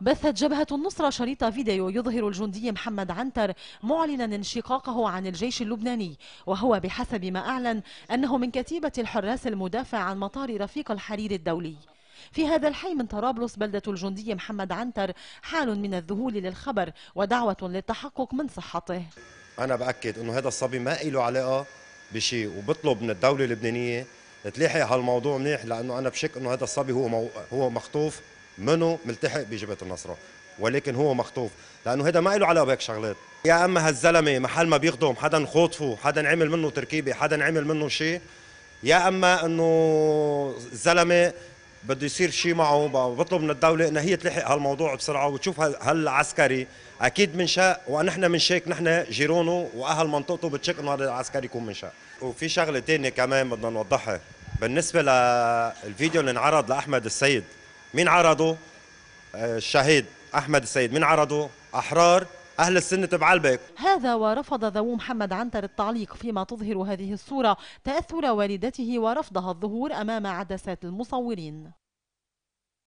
بثت جبهة النصرة شريط فيديو يظهر الجندي محمد عنتر معلنا انشقاقه عن الجيش اللبناني وهو بحسب ما أعلن أنه من كتيبة الحراس المدافع عن مطار رفيق الحرير الدولي في هذا الحي من طرابلس بلدة الجندي محمد عنتر حال من الذهول للخبر ودعوة للتحقق من صحته أنا بأكد أنه هذا الصبي ما له علاقة بشيء وبطلب من الدولة اللبنانية تلاحق هالموضوع منيح لأنه أنا بشك أنه هذا الصبي هو, مو... هو مخطوف منه ملتحق بجبهه النصره ولكن هو مخطوف لانه هذا ما له علاقه بهيك شغلات يا اما هالزلمه محل ما بيخدم حدا خوطفه حدا عمل منه تركيبه حدا عمل منه شيء يا اما انه الزلمه بده يصير شيء معه بطلب من الدوله انها هي تلحق هالموضوع بسرعه وتشوف هالعسكري اكيد شاء ونحن شيك نحن جيرونه واهل منطقته بتشك انه هذا العسكري يكون شاء وفي شغله ثانيه كمان بدنا نوضحها بالنسبه للفيديو اللي انعرض لاحمد السيد مين عرضه؟ آه، الشهيد أحمد السيد مين عرضه؟ أحرار أهل السنة بعلبك هذا ورفض ذو محمد عنتر التعليق فيما تظهر هذه الصورة تأثر والدته ورفضها الظهور أمام عدسات المصورين